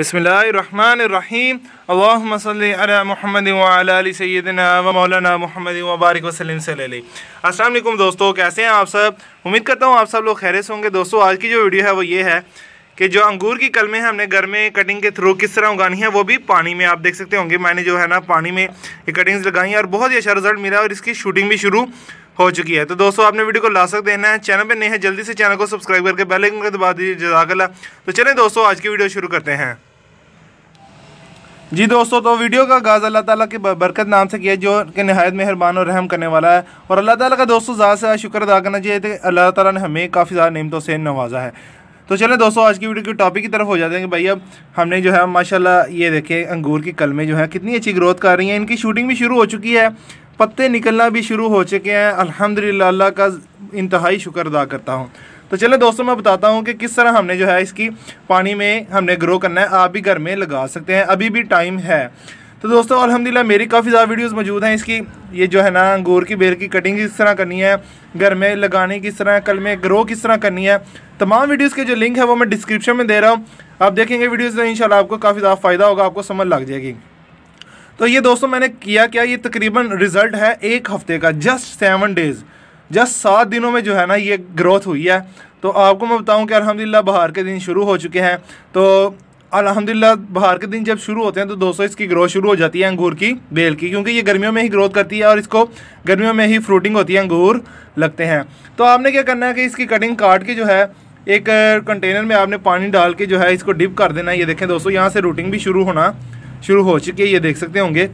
अला मुहम्मद व महमद आलि सय्यदिना व मौलाना मोहम्मद वबारक अस्सलाम वालेकुम दोस्तों कैसे हैं आप सब उम्मीद करता हूँ आप सब लोग खैर से होंगे दोस्तों आज की जो वीडियो है वो ये है कि जो अंगूर की कलमें हमने घर में कटिंग के थ्रू किस तरह उगानी है वो भी पानी में आप देख सकते होंगे मैंने जो है ना पानी में ये कटिंग्स लगाई हैं और बहुत ही अच्छा रिजल्ट मिला और इसकी शूटिंग भी शुरू हो चुकी है तो दोस्तों आपने वीडियो को ला सक देना है चैनल पे नए हैं जल्दी से चैनल को सब्सक्राइब करके बेल आइकन दबा दीजिए जजाकला तो चलें दोस्तों आज की वीडियो शुरू करते हैं जी दोस्तों तो वीडियो का आगाज़ अल्लाह ताला के बरकत नाम से किया जो कि नहायत मेहरबान और रहम करने वाला है और अल्लाह ताला का दोस्तों ज़्यादा से ज़्यादा शुक्र अदा करना चाहिए कि अल्लाह ताला ने हमें काफ़ी ज़्यादा नियमतों से नवाजा है तो चले दोस्तों आज की वीडियो के टॉपिक की तरफ हो जाते हैं कि भाई अब हमने जो है माशाल्लाह ये देखे अंगूर की कलमें जो है कितनी अच्छी ग्रोथ कर रही हैं इनकी शूटिंग भी शुरू हो चुकी है पत्ते निकलना भी शुरू हो चुके हैं अलहमदिल्ला का इंतहाई शुक्र अदा करता हूँ तो चलो दोस्तों मैं बताता हूँ कि किस तरह हमने जो है इसकी पानी में हमने ग्रो करना है आप भी घर में लगा सकते हैं अभी भी टाइम है तो दोस्तों अलहमदिल्ला मेरी काफ़ी ज़्यादा वीडियोस मौजूद हैं इसकी ये जो है ना अंगूर की बेर की कटिंग किस तरह करनी है घर में लगाने किस तरह कल में ग्रो किस तरह करनी है तमाम वीडियोस के जो लिंक है वो मैं डिस्क्रिप्शन में दे रहा हूँ आप देखेंगे वीडियोस में इनशाला आपको काफ़ी ज़्यादा फ़ायदा होगा आपको समझ लग जाएगी तो ये दोस्तों मैंने किया क्या ये तकरीबन रिज़ल्ट है एक हफ्ते का जस्ट सेवन डेज़ जस्ट सात दिनों में जो है ना ये ग्रोथ हुई है तो आपको मैं बताऊं कि अलहमदिल्ला बाहर के दिन शुरू हो चुके हैं तो अलहमदिल्ला बाहर के दिन जब शुरू होते हैं तो दोस्तों इसकी ग्रोथ शुरू हो जाती है अंगूर की बेल की क्योंकि ये गर्मियों में ही ग्रोथ करती है और इसको गर्मियों में ही फ्रूटिंग होती है अंगूर लगते हैं तो आपने क्या करना है कि इसकी कटिंग काट के जो है एक कंटेनर में आपने पानी डाल के जो है इसको डिप कर देना ये देखें दोस्तों यहाँ से रूटिंग भी शुरू होना शुरू हो चुकी है ये देख सकते होंगे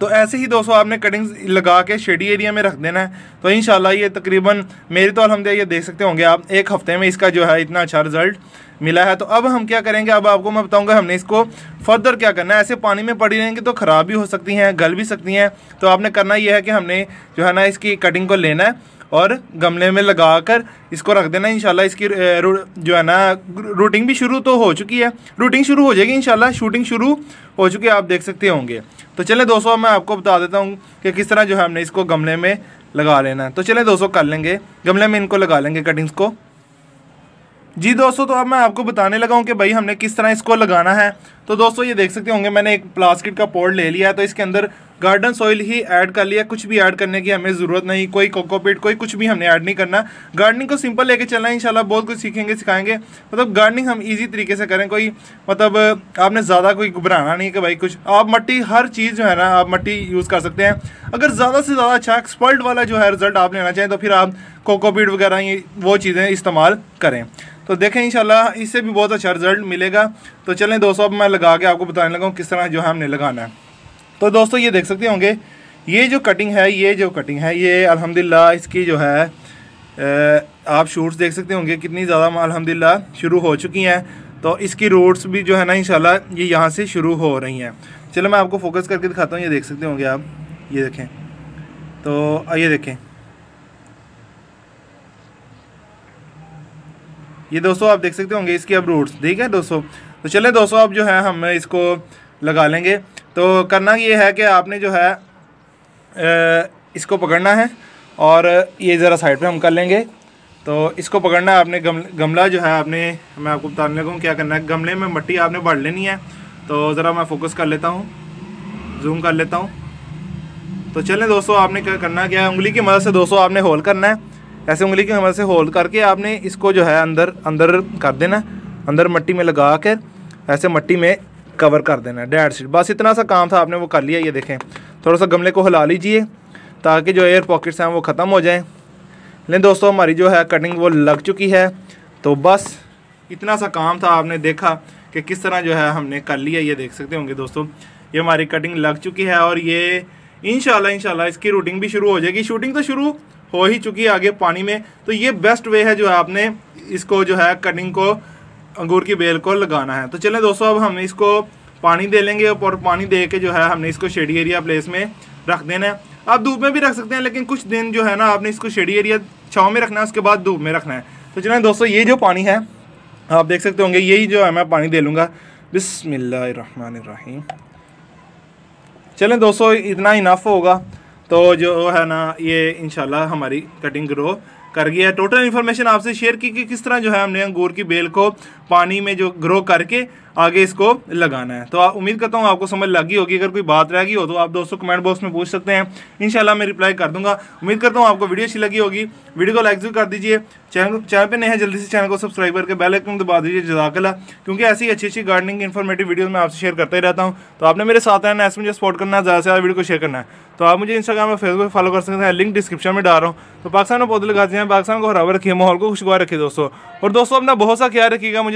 तो ऐसे ही दोस्तों आपने कटिंग्स लगा के शेडी एरिया में रख देना है तो इन ये तकरीबन मेरे तो अलहमद ये देख सकते होंगे आप एक हफ्ते में इसका जो है इतना अच्छा रिजल्ट मिला है तो अब हम क्या करेंगे अब आपको मैं बताऊंगा हमने इसको फर्दर क्या करना है ऐसे पानी में पड़ी रहेंगे तो ख़राब भी हो सकती हैं गल भी सकती हैं तो आपने करना यह है कि हमने जो है ना इसकी कटिंग को लेना है और गमले में लगा कर इसको रख देना इंशाल्लाह इसकी जो है ना रूटिंग भी शुरू तो हो चुकी है रूटिंग शुरू हो जाएगी इंशाल्लाह शूटिंग शुरू हो चुकी है आप देख सकते होंगे तो चले दोस्तों मैं आपको बता देता हूँ कि किस तरह जो है हमने इसको गमले में लगा लेना है तो चले दोस्तों कर लेंगे गमले में इनको लगा लेंगे कटिंग्स को जी दोस्तों तो अब मैं आपको बताने लगा हूँ कि भाई हमने किस तरह इसको लगाना है तो दोस्तों ये देख सकते होंगे मैंने एक प्लास्टिक का पॉड ले लिया है तो इसके अंदर गार्डन सॉइल ही ऐड कर लिया कुछ भी ऐड करने की हमें ज़रूरत नहीं कोई कोकोपीट कोई कुछ भी हमने ऐड नहीं करना गार्डनिंग को सिंपल लेके चलना है इंशाल्लाह बहुत कुछ सीखेंगे सिखाएंगे मतलब गार्डनिंग हम इजी तरीके से करें कोई मतलब आपने ज़्यादा कोई घबराना नहीं कि भाई कुछ आप मट्टी हर चीज़ जो है ना आप मट्टी यूज़ कर सकते हैं अगर ज़्यादा से ज़्यादा अच्छा एक्सपर्ट वाला जो है रिजल्ट आप लेना चाहें तो फिर आप कोकोपीट वगैरह ये वो चीज़ें इस्तेमाल करें तो देखें इंशाल्लाह इससे भी बहुत अच्छा रिजल्ट मिलेगा तो चलें दोस्तों अब मैं लगा के आपको बताने लगा हूँ किस तरह जो है हमने लगाना है तो दोस्तों ये देख सकते होंगे ये जो कटिंग है ये जो कटिंग है ये अल्हम्दुलिल्लाह इसकी जो है आप शूट्स देख सकते होंगे कितनी ज़्यादा अल्हम्दुलिल्लाह शुरू हो चुकी हैं तो इसकी रूट्स भी जो है ना इंशाल्लाह ये यहाँ से शुरू हो रही हैं चलो मैं आपको फोकस करके दिखाता हूँ ये देख सकते होंगे आप ये देखें तो ये देखें ये दोस्तों आप देख सकते होंगे इसकी अब रूट्स ठीक है दोस्तों तो चले दोस्तों अब जो है हम इसको लगा लेंगे तो करना ये है कि आपने जो है इसको पकड़ना है और ये ज़रा साइड पे हम कर लेंगे तो इसको पकड़ना है आपने गम, गमला जो है आपने मैं आपको बताने लगा हूँ क्या करना है गमले में मट्टी आपने भर लेनी है तो ज़रा मैं फोकस कर लेता हूँ जूम कर लेता हूँ तो चलें दोस्तों आपने क्या करना क्या है उंगली की मदद से दोस्तों आपने होल करना है ऐसे उंगली की मदद से होल करके आपने इसको जो है अंदर अंदर कर देना अंदर मट्टी में लगा कर ऐसे मट्टी में कवर कर देना है डेड सीट बस इतना सा काम था आपने वो कर लिया ये देखें थोड़ा सा गमले को हिला लीजिए ताकि जो एयर पॉकेट्स हैं वो ख़त्म हो जाएँ लेकिन दोस्तों हमारी जो है कटिंग वो लग चुकी है तो बस इतना सा काम था आपने देखा कि किस तरह जो है हमने कर लिया ये देख सकते होंगे दोस्तों ये हमारी कटिंग लग चुकी है और ये इनशाला इनशाला इसकी रूटिंग भी शुरू हो जाएगी शूटिंग तो शुरू हो ही चुकी है आगे पानी में तो ये बेस्ट वे है जो है आपने इसको जो है कटिंग को अंगूर की बेल को लगाना है तो चलें दोस्तों अब हम इसको पानी दे लेंगे और पानी दे के जो है हमने इसको शेडी एरिया प्लेस में रख देना है आप धूप में भी रख सकते हैं लेकिन कुछ दिन जो है ना आपने इसको शेडी एरिया छाव में रखना है उसके बाद धूप में रखना है तो चलें दोस्तों ये जो पानी है आप देख सकते होंगे यही जो है मैं पानी दे लूँगा बिसमीम चलें दोस्तों इतना इनफ होगा तो जो है ना ये इन हमारी कटिंग ग्रो कर गया है टोटल इन्फॉर्मेशन आपसे शेयर की कि किस तरह जो है हमने अंगूर की बेल को पानी में जो ग्रो करके आगे इसको लगाना है तो उम्मीद करता हूँ आपको समझ लगी होगी अगर कोई बात रह गई हो तो आप दोस्तों कमेंट बॉक्स में पूछ सकते हैं इंशाल्लाह मैं रिप्लाई कर दूंगा उम्मीद करता हूँ आपको वीडियो अच्छी लगी होगी वीडियो को लाइक जरूर कर दीजिए चैनल चैनल पे नहीं है जल्दी से चैनल को सब्सक्राइब करके बेल आइकन दबा दीजिए जजाकला क्योंकि ऐसी अच्छी अच्छी गार्डनिंग इन्फॉर्मेटिव वीडियो मैं आपसे शेयर करता ही रहता हूँ तो आपने मेरे साथ आना ऐसे मुझे सपोर्ट करना है ज़्यादा से ज़्यादा वीडियो को शेयर करना है तो आप मुझे इंस्टाग्राम और फेसबुक फॉलो कर सकते हैं लिंक डिस्क्रिप्शन में डाल रहा हूँ तो पाकिस्तान में पौधे लगाते हैं पाकिस्तान को हरावर रखिए माहौल को खुशगवार रखिए दोस्तों और दोस्तों अपना बहुत सा ख्याल रखिएगा मुझे